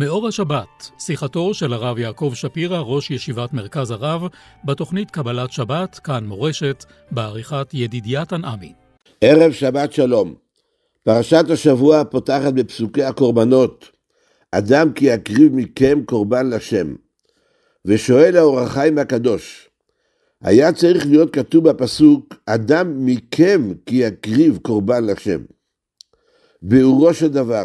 מאור השבת, שיחתו של הרב יעקב שפירא, ראש ישיבת מרכז הרב, בתוכנית קבלת שבת, כאן מורשת, בעריכת ידידיה תנעמי. ערב שבת שלום. פרשת השבוע פותחת בפסוקי הקורבנות. אדם כי יקריב מכם קורבן לשם. ושואל האור החיים הקדוש, היה צריך להיות כתוב בפסוק, אדם מכם כי יקריב קורבן לשם. ביאורו של דבר,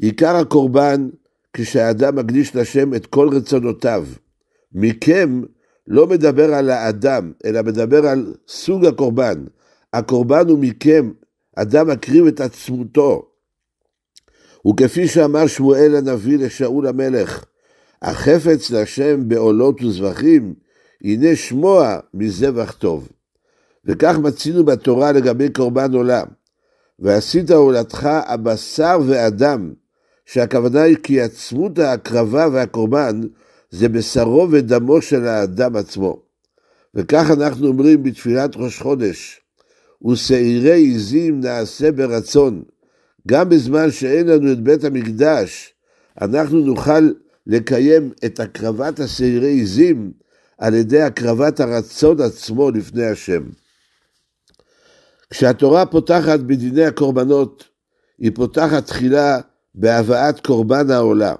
עיקר הקורבן כשהאדם מקדיש לשם את כל רצונותיו. מכם לא מדבר על האדם, אלא מדבר על סוג הקורבן. הקורבן הוא מכם, אדם מקריב את עצמותו. וכפי שאמר שמואל הנביא לשאול המלך, החפץ לשם בעולות וזבחים, הנה שמוע מזבח טוב. וכך מצינו בתורה לגבי קורבן עולם. ועשית עולתך הבשר והדם, שהכוונה היא כי עצמות ההקרבה והקורבן זה בשרו ודמו של האדם עצמו. וכך אנחנו אומרים בתפילת ראש חודש, ושעירי עיזים נעשה ברצון. גם בזמן שאין לנו את בית המקדש, אנחנו נוכל לקיים את הקרבת השעירי עיזים על ידי הקרבת הרצון עצמו לפני השם. כשהתורה פותחת בדיני הקורבנות, היא פותחת תחילה בהבאת קורבן העולה.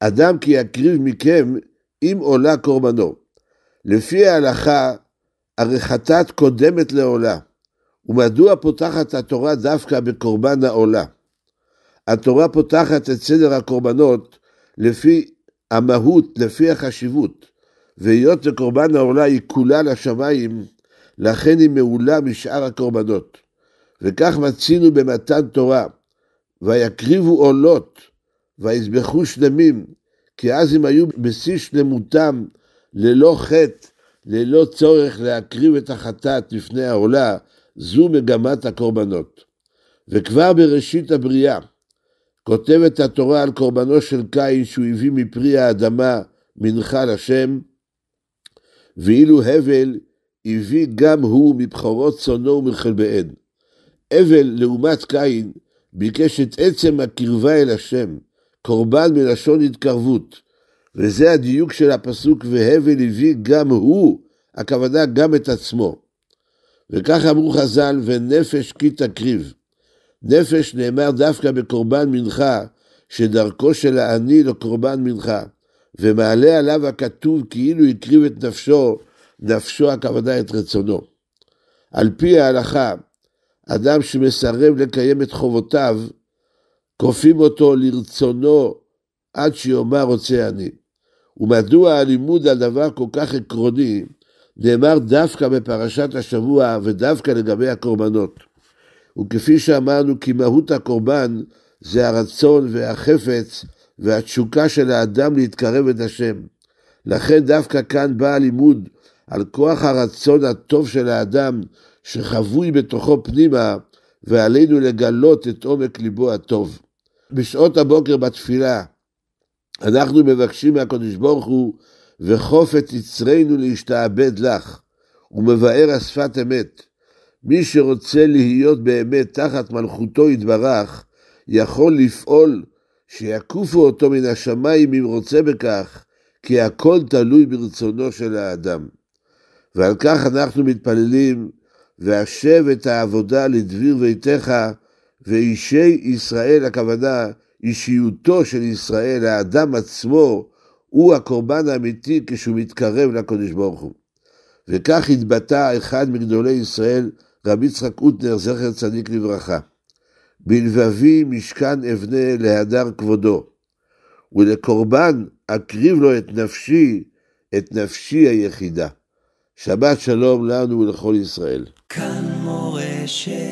אדם כי יקריב מכם אם עולה קורבנו. לפי ההלכה, הרי חטאת קודמת לעולה. ומדוע פותחת התורה דווקא בקורבן העולה? התורה פותחת את סדר הקורבנות לפי המהות, לפי החשיבות. והיות שקורבן העולה היא כולה לשמיים, לכן היא מעולה משאר הקורבנות. וכך מצינו במתן תורה. ויקריבו עולות, ויזבחו שלמים, כי אז אם היו בשיא שלמותם, ללא חטא, ללא צורך להקריב את החטאת לפני העולה, זו מגמת הקורבנות. וכבר בראשית הבריאה, כותבת התורה על קורבנו של קין שהוא הביא מפרי האדמה מנחה לשם, ואילו הבל הביא גם הוא מבכורות צונו ומחלביהן. הבל, לעומת קין, ביקש את עצם הקרבה אל השם, קורבן מלשון התקרבות. וזה הדיוק של הפסוק והבל הביא גם הוא, הכוונה גם את עצמו. וכך אמרו חז"ל, ונפש כי תקריב. נפש נאמר דווקא בקורבן מנחה, שדרכו של העני לקורבן לא מנחה, ומעלה עליו הכתוב כאילו הקריב את נפשו, נפשו הכוונה את רצונו. על פי ההלכה, אדם שמסרב לקיים את חובותיו, כופים אותו לרצונו עד שיאמר רוצה אני. ומדוע הלימוד על דבר כל כך עקרוני נאמר דווקא בפרשת השבוע ודווקא לגבי הקורבנות. וכפי שאמרנו כי מהות הקורבן זה הרצון והחפץ והתשוקה של האדם להתקרב את השם. לכן דווקא כאן בא הלימוד על כוח הרצון הטוב של האדם שחבוי בתוכו פנימה, ועלינו לגלות את עומק ליבו הטוב. בשעות הבוקר בתפילה, אנחנו מבקשים מהקדוש ברוך הוא, וחוף את יצרנו להשתעבד לך, ומבאר השפת אמת. מי שרוצה להיות באמת תחת מלכותו יתברך, יכול לפעול שיקופו אותו מן השמיים אם רוצה בכך, כי הכל תלוי ברצונו של האדם. ועל כך אנחנו מתפללים והשב את העבודה לדביר ביתך, ואישי ישראל, הכוונה, אישיותו של ישראל, האדם עצמו, הוא הקורבן האמיתי כשהוא מתקרב לקודש ברוך הוא. וכך התבטא אחד מגדולי ישראל, רבי יצחק אוטנר, זכר צדיק לברכה. בלבבי משכן אבנה להדר כבודו, ולקורבן אקריב לו את נפשי, את נפשי היחידה. שבת שלום לנו ולכל ישראל. כאן מורשת